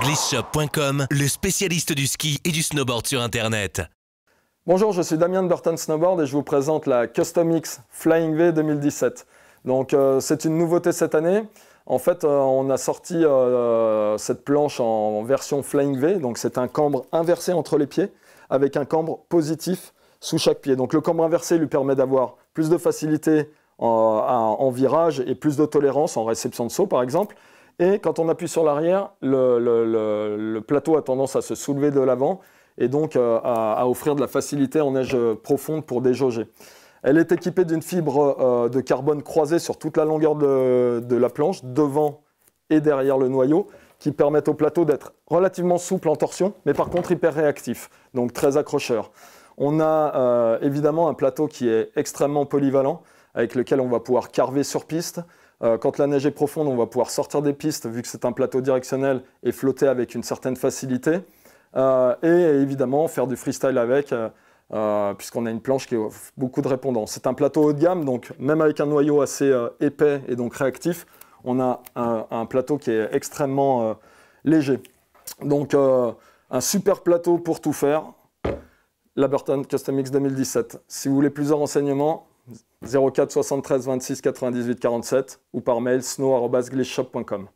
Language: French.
glisshop.com le spécialiste du ski et du snowboard sur Internet. Bonjour, je suis Damien de Burton Snowboard et je vous présente la Custom X Flying V 2017. Donc euh, c'est une nouveauté cette année. En fait, euh, on a sorti euh, cette planche en version Flying V, donc c'est un cambre inversé entre les pieds avec un cambre positif sous chaque pied. Donc le cambre inversé lui permet d'avoir plus de facilité en, virage et plus de tolérance en réception de saut par exemple. Et quand on appuie sur l'arrière, le, plateau a tendance à se soulever de l'avant et donc euh, à, offrir de la facilité en neige euh, profonde pour déjauger. Elle est équipée d'une fibre euh, de carbone croisée sur toute la longueur de, de, la planche, devant et derrière le noyau, qui permet au plateau d'être relativement souple en torsion, mais par contre hyper réactif, donc très accrocheur. On a euh, évidemment un plateau qui est extrêmement polyvalent, avec lequel on va pouvoir carver sur piste. Euh, quand la neige est profonde, on va pouvoir sortir des pistes, vu que c'est un plateau directionnel, et flotter avec une certaine facilité. Euh, et évidemment, faire du freestyle avec. puisqu'on a une planche qui a beaucoup de répondants. C'est un plateau haut de gamme, donc même avec un noyau assez épais et donc réactif, on a un, plateau qui est extrêmement léger. Donc un super plateau pour tout faire, l'Aberton Custom X 2017. Si vous voulez plusieurs renseignements, 04 73 26 98 47 ou par mail snow.glitchshop.com.